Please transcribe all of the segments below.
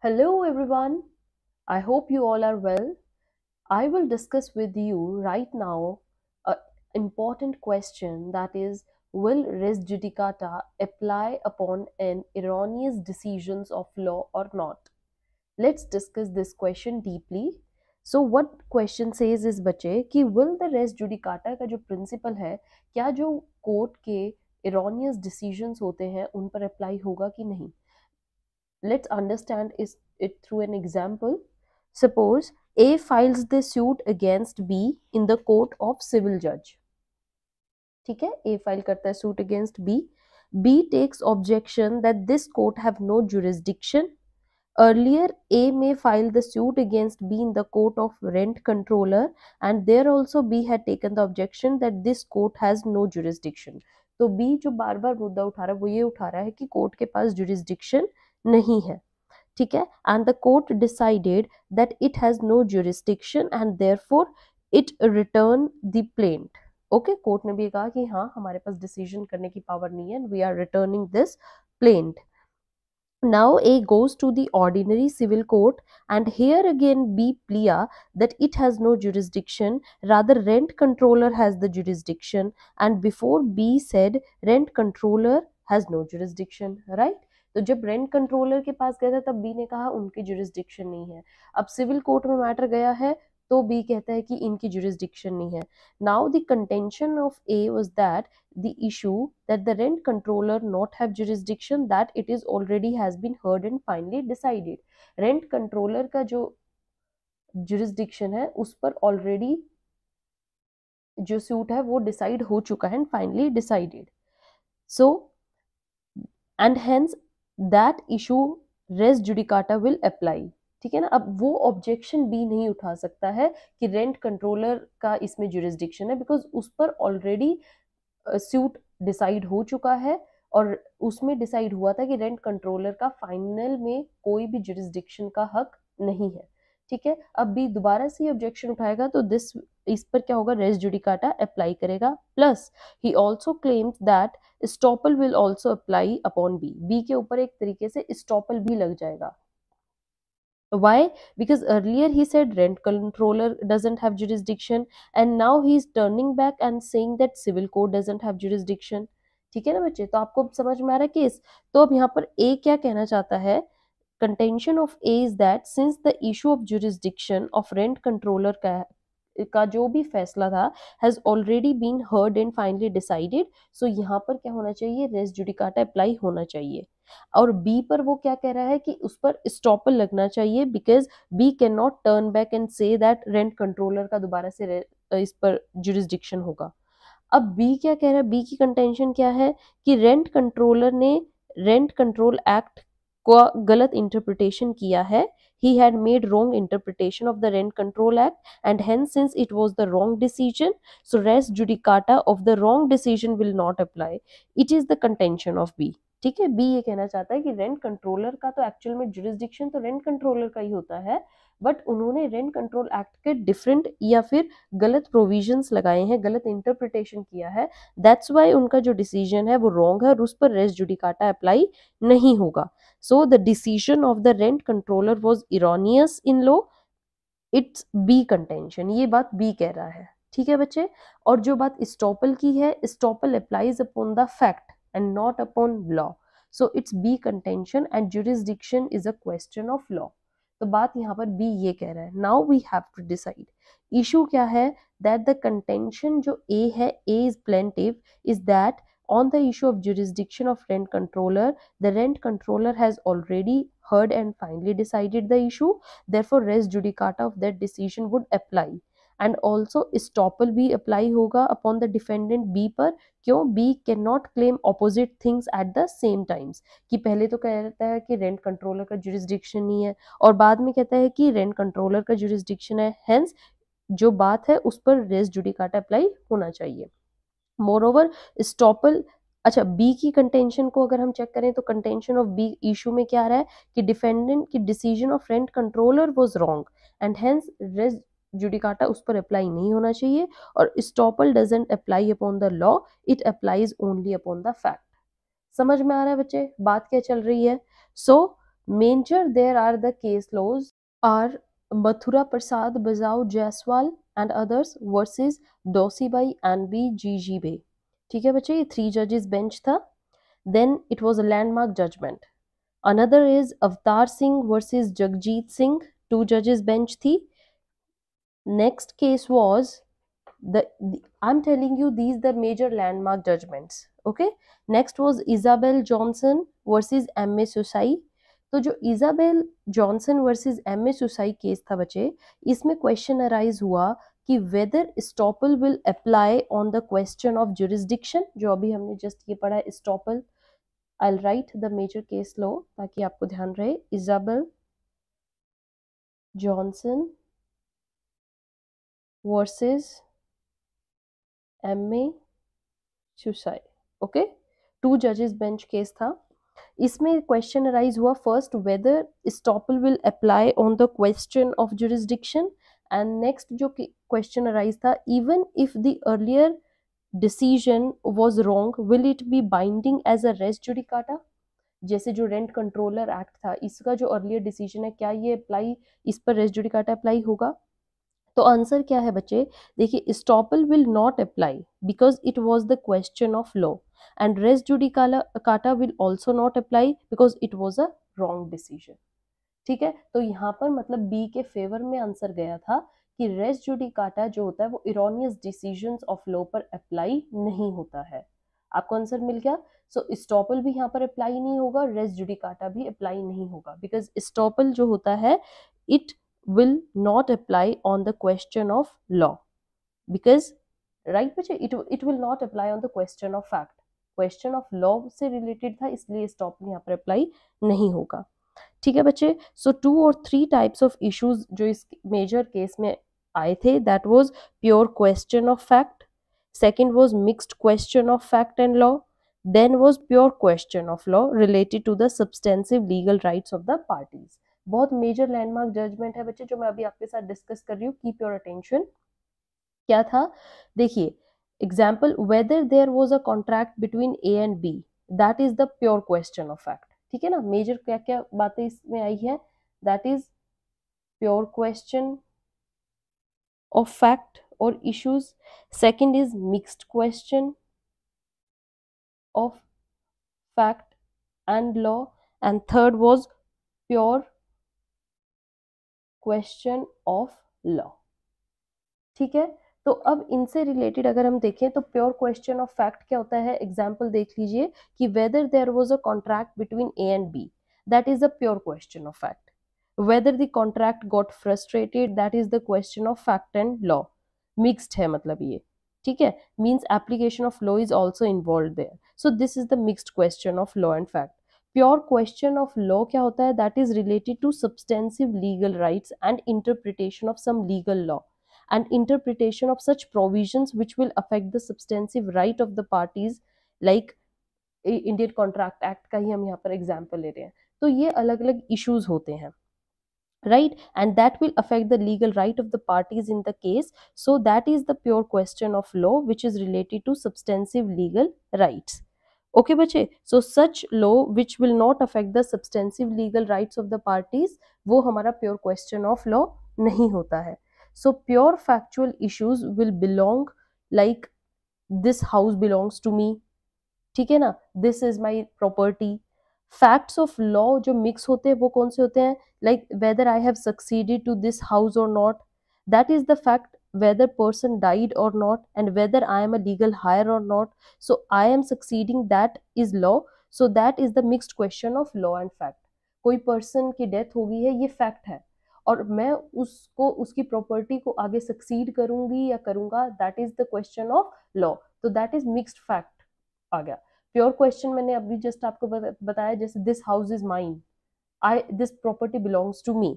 Hello everyone. I hope you all are well. I will discuss with you right now a important question that is will res judicata apply upon an erroneous decisions of law or not? Let's discuss this question deeply. So what question says इस बच्चे कि will the race judicata का जो principal है क्या जो court के erroneous decisions होते हैं उन पर अप्लाई होगा कि नहीं let's understand is it through an example suppose a files the suit against b in the court of civil judge ठीक है ए file करता suit against B. B takes objection that this court have no jurisdiction. earlier a may file the suit against b in the court of rent controller and there also b had taken the objection that this court has no jurisdiction तो b जो बार बार मुद्दा उठा रहा है वो ये उठा रहा है कि कोर्ट के पास जुरिस्डिक्शन नहीं है ठीक है and the court decided that it has no jurisdiction and therefore it return the plaint okay court ने भी कहा कि हाँ हमारे पास डिसीजन करने की पावर नहीं है we are returning this plaint now A goes to the ordinary civil court and here again B plea that it has no jurisdiction rather rent controller has the jurisdiction and before B said rent controller has no jurisdiction right तो जब rent controller के पास गया था तब B ने कहा उनकी jurisdiction नहीं है अब सिविल कोर्ट में मैटर गया है तो बी कहता है कि इनकी जुरिस्डिक्शन नहीं है now the contention of A was that the issue that the rent controller not have jurisdiction that it is already has been heard and finally decided rent controller का जो जुरिस्डिक्शन है उस पर ऑलरेडी जो suit है वो decide हो चुका है and finally decided so and hence that issue res judicata will apply ठीक है ना अब वो ऑब्जेक्शन भी नहीं उठा सकता है कि रेंट कंट्रोलर का इसमें जुरिस्डिक्शन है बिकॉज उस पर ऑलरेडी सूट डिसाइड हो चुका है और उसमें डिसाइड हुआ था कि रेंट कंट्रोलर का फाइनल में कोई भी जुरिस्डिक्शन का हक नहीं है ठीक है अब भी दोबारा से ऑब्जेक्शन उठाएगा तो दिस इस पर क्या होगा रेस जुडिकाटा अप्लाई करेगा plus he also claims that estoppel will also apply upon B B के ऊपर एक तरीके से स्टॉपल भी लग जाएगा why because earlier he said rent controller doesn't have jurisdiction and now he is turning back and saying that civil code doesn't have jurisdiction ठीक है ना बच्चे तो आपको समझ में आ रहा है केस तो अब यहाँ पर a क्या कहना चाहता है contention of A is that since the issue of jurisdiction of rent controller का का जो भी फैसला था has already been heard and finally decided so यहाँ पर क्या होना चाहिए रेस जुडिकाटा अप्लाई होना चाहिए और बी पर वो क्या कह रहा है कि उस पर स्टॉपर लगना चाहिए because B can not turn back and say that rent controller का दोबारा से इस पर जुरिस्डिक्शन होगा अब बी क्या कह रहा है बी की कंटेंशन क्या है कि रेंट कंट्रोलर ने रेंट कंट्रोल एक्ट का गलत इंटरप्रिटेशन किया है he had made wrong interpretation of the rent control act and hence since it was the wrong decision so res judicata of the wrong decision will not apply it is the contention of B ठीक है B ये कहना चाहता है कि rent controller का तो actual में जुरिस्डिक्शन तो रेंट कंट्रोलर का ही होता है बट उन्होंने रेंट कंट्रोल एक्ट के डिफरेंट या फिर गलत प्रोविजंस लगाए हैं गलत इंटरप्रिटेशन किया है दैट्स वाई उनका जो डिसीजन है वो रॉन्ग है और उस पर रेस जुडिकाटा अप्लाई नहीं होगा so the decision of the rent controller was erroneous in law its B contention ये बात बी कह रहा है ठीक है बच्चे और जो बात स्टॉपल की है estoppel applies upon the fact and not upon law. So it's B contention and jurisdiction is a question of law. तो बात यहाँ पर बी ये कह रहा है now we have to decide issue क्या है दैट द कंटेंशन जो ए है A is plaintiff is that on the issue of jurisdiction of rent controller the rent controller has already heard and finally decided the issue therefore res judicata of that decision would apply and also estoppel भी apply होगा upon the defendant B पर क्यों B can not claim opposite things at the same times कि पहले तो कह रहता है कि रेंट कंट्रोलर का जुरिस्डिक्शन नहीं है और बाद में कहता है कि रेंट कंट्रोलर का जुरिस्डिक्शन है हैंस जो बात है उस पर रेस जुडिकाटा अप्लाई होना चाहिए मोर ओवर स्टॉपल अच्छा बी की कंटेंशन को अगर हम चेक करें तो कंटेंशन ऑफ बी इशू में क्या आ रहा है कि डिफेंडेंट की decision of rent controller was wrong and hence res judicata उस पर अप्लाई नहीं होना चाहिए और estoppel doesn't apply upon the law it applies only upon the fact समझ में आ रहा है बच्चे बात क्या चल रही है so major there are the case laws are Mathura Prasad Bajoo Jaiswal and others versus Dossibai N B Jeejeebhoy ठीक है बच्चे ये थ्री जजेस बेंच था then it was a landmark judgment another is Avtar Singh versus Jagjit Singh two जजेस बेंच थी next case was the, the, i'm telling you these the major landmark judgments okay next was isabel johnson versus ma susai तो जो Isabel Johnson versus M A Susai case था बच्चे इसमें question arise हुआ कि whether estoppel will apply on the question of jurisdiction जो अभी हमने जस्ट ये पढ़ा estoppel I right the major case लो ताकि आपको ध्यान रहे Isabel Johnson versus M A okay two जजेस बेंच केस था इसमें क्वेश्चन अराइज हुआ first whether estoppel will apply on the question of jurisdiction and next जो क्वेश्चन अराइज था even if the earlier decision was wrong will it be binding as a res judicata जैसे जो rent controller act था इसका जो earlier decision है क्या ये अप्लाई इस पर रेस्ट जुडिकाटा अप्लाई होगा तो आंसर क्या है बच्चे देखिए estoppel will not apply because it was the question of law and res judicata will also not apply because it was a wrong decision ठीक है तो यहाँ पर मतलब बी के फेवर में आंसर गया था कि रेस काटा जो होता है वो इरोनियस डिसीजन ऑफ लॉ पर अप्लाई नहीं होता है आपको आंसर मिल गया सो so, स्टॉपल भी यहाँ पर अप्लाई नहीं होगा रेस काटा भी अप्लाई नहीं होगा बिकॉज स्टॉपल जो होता है it will not apply on the question of law because right बच्चे it it will not apply on the question of fact question of law se related tha isliye stop yahan par apply nahi hoga theek hai bache so two or three types of issues jo is major case mein aaye the that was pure question of fact second was mixed question of fact and law then was pure question of law related to the substantive legal rights of the parties बहुत major landmark judgement है बच्चे जो मैं अभी आपके साथ discuss कर रही हूँ कीप योर अटेंशन क्या था देखिए example whether there was a contract between A and B that is the pure question of fact ठीक है ना मेजर क्या क्या बातें इसमें आई है that is pure question of fact और issues second is mixed question of fact and law and third was pure question of law ठीक है तो अब इनसे रिलेटेड अगर हम देखें तो प्योर क्वेश्चन ऑफ फैक्ट क्या होता है एग्जाम्पल देख लीजिए कि whether there was a contract between A and B that is a pure question of fact whether the contract got frustrated that is the question of fact and law mixed है मतलब ये ठीक है means application of law is also involve there so this is the mixed question of law and fact pure question of law क्या होता है that is related to substantive legal rights and interpretation of some legal law and interpretation of such provisions which will affect the substantive right of the parties like Indian contract act का ही हम यहाँ पर example ले रहे हैं तो ये अलग अलग इशूज होते हैं right and that will affect the legal right of the parties in the case so that is the pure question of law which is related to substantive legal rights okay बच्चे so such law which will not affect the substantive legal rights of the parties वो हमारा pure question of law नहीं होता है so pure factual issues will belong like this house belongs to मी ठीक है ना this is my property facts of law जो mix होते हैं वो कौन से होते हैं like whether I have succeeded to this house और not that is the fact whether person died or not and whether i am a legal hire or not so i am succeeding that is law so that is the mixed question of law and fact कोई person की death हो गई है ये fact है और मैं उसको उसकी प्रॉपर्टी को आगे सक्सीड करूंगी या करूंगा that is the question of law तो दैट इज मिक्स्ड फैक्ट आ गया प्योर क्वेश्चन मैंने अभी जस्ट आपको बताया जैसे this house is mine I this property belongs to me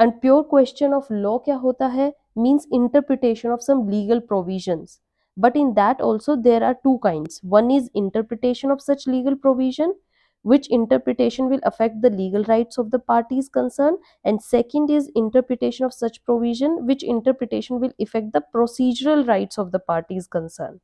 and pure question of law क्या होता है means interpretation of some legal provisions but in that also there are two kinds one is interpretation of such legal provision which interpretation will affect the legal rights of the parties concerned and second is interpretation of such provision which interpretation will affect the procedural rights of the parties concerned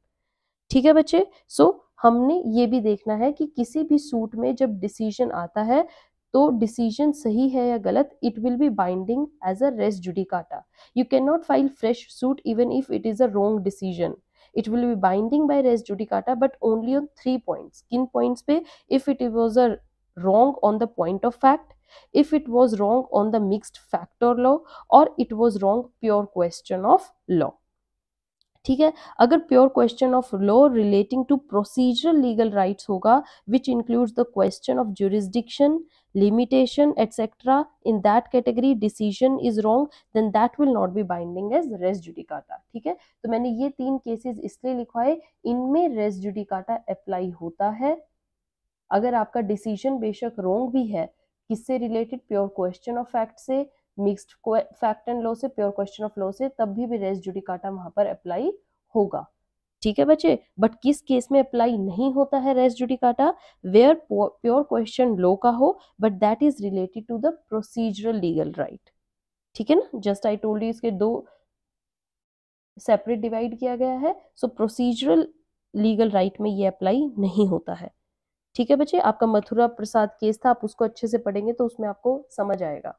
ठीक है बच्चे सो so, हमने ये भी देखना है कि किसी भी सूट में जब डिसीजन आता है तो डिसीजन सही है या गलत it will be binding as a res judicata you can not file fresh suit even if it is a wrong decision it will be binding by res judicata but only on three points किन points पे if it was a wrong on the point of fact if it was wrong on the mixed factor law, or it was wrong pure question of law. ठीक है अगर pure question of law relating to procedural legal rights होगा which includes the question of jurisdiction limitation etcetera in that category decision is wrong then that will not be binding as res judicata ठीक है तो मैंने ये तीन cases इसलिए लिखवाए इनमें रेस जुडिकाटा अप्लाई होता है अगर आपका डिसीजन बेशक रोंग भी है किससे related pure question of fact से मिक्सड फैक्ट एंड लॉ से प्योर क्वेश्चन ऑफ लॉ से तब भी, भी रेस जुडिकाटा वहां पर अप्लाई होगा ठीक है बच्चे बट किस केस में अप्लाई नहीं होता है res judicata where pure question law का हो but that is related to the procedural legal right ठीक है ना जस्ट आई टोल्ड यू इसके दो सेपरेट डिवाइड किया गया है सो प्रोसीजरल लीगल राइट में ये अप्लाई नहीं होता है ठीक है बच्चे आपका मथुरा प्रसाद केस था आप उसको अच्छे से पढ़ेंगे तो उसमें आपको समझ आएगा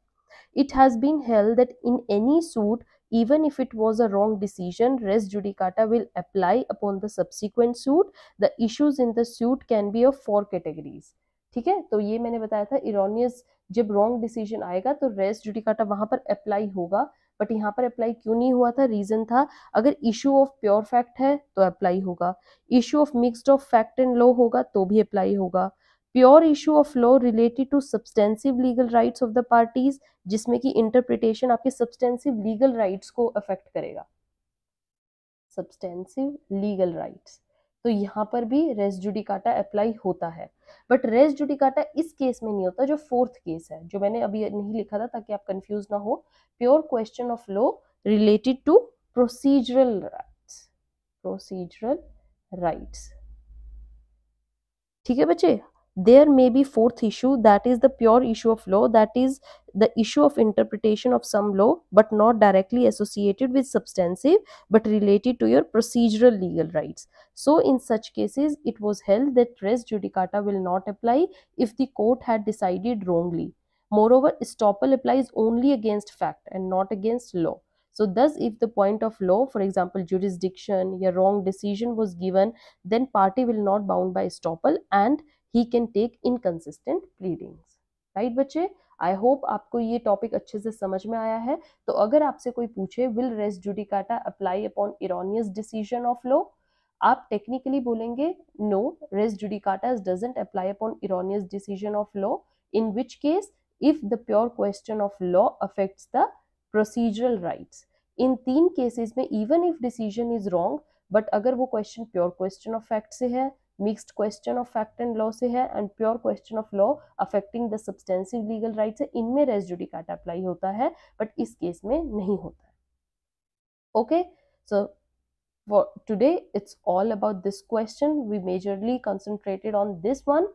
It has been held that in any suit, even if it was a wrong decision, res judicata will apply upon the subsequent suit. The issues in the suit can be of four categories. ठीक है तो ये मैंने बताया था erroneous जब wrong decision आएगा तो रेस जुडिकाटा वहां पर अप्लाई होगा बट यहाँ पर अप्लाई क्यों नहीं हुआ था रीजन था अगर इशू ऑफ प्योर फैक्ट है तो अप्लाई होगा issue of mixed of fact and law होगा तो भी अप्लाई होगा pure issue of law related to substantive legal rights of the parties जिसमें कि इंटरप्रिटेशन आपके सब्सटेंसिव लीगल राइट्स को अफेक्ट करेगा सब्सटेंसिव लीगल राइट्स तो यहाँ पर भी रेस जुडिकाटा अप्लाई होता है बट रेस जुडिकाटा इस केस में नहीं होता जो फोर्थ केस है जो मैंने अभी नहीं लिखा था ताकि आप कंफ्यूज ना हो pure question of law related to procedural rights procedural rights ठीक है बच्चे there may be fourth issue that is the pure issue of law that is the issue of interpretation of some law but not directly associated with substantive but related to your procedural legal rights so in such cases it was held that res judicata will not apply if the court had decided wrongly moreover estoppel applies only against fact and not against law so thus if the point of law for example jurisdiction a wrong decision was given then party will not bound by estoppel and he can take inconsistent pleadings right बच्चे I hope आपको ये topic अच्छे से समझ में आया है तो अगर आपसे कोई पूछे will res judicata apply upon erroneous decision of law आप टेक्निकली बोलेंगे no res judicata doesn't apply upon erroneous decision of law in which case if the pure question of law affects the procedural rights in तीन cases में even if decision is wrong but अगर वो question pure question of fact से है mixed question of fact and law से है and pure question of law affecting the substantive legal right है इनमें रेजुडिकाट अप्लाई होता है बट इस केस में नहीं होता okay so for today it's all about this question we majorly concentrated on this one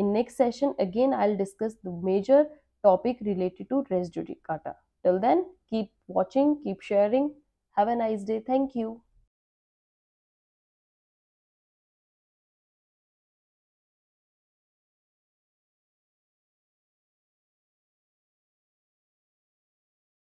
in next session again I discuss the major topic related to res judicata till then keep watching keep sharing have a nice day thank you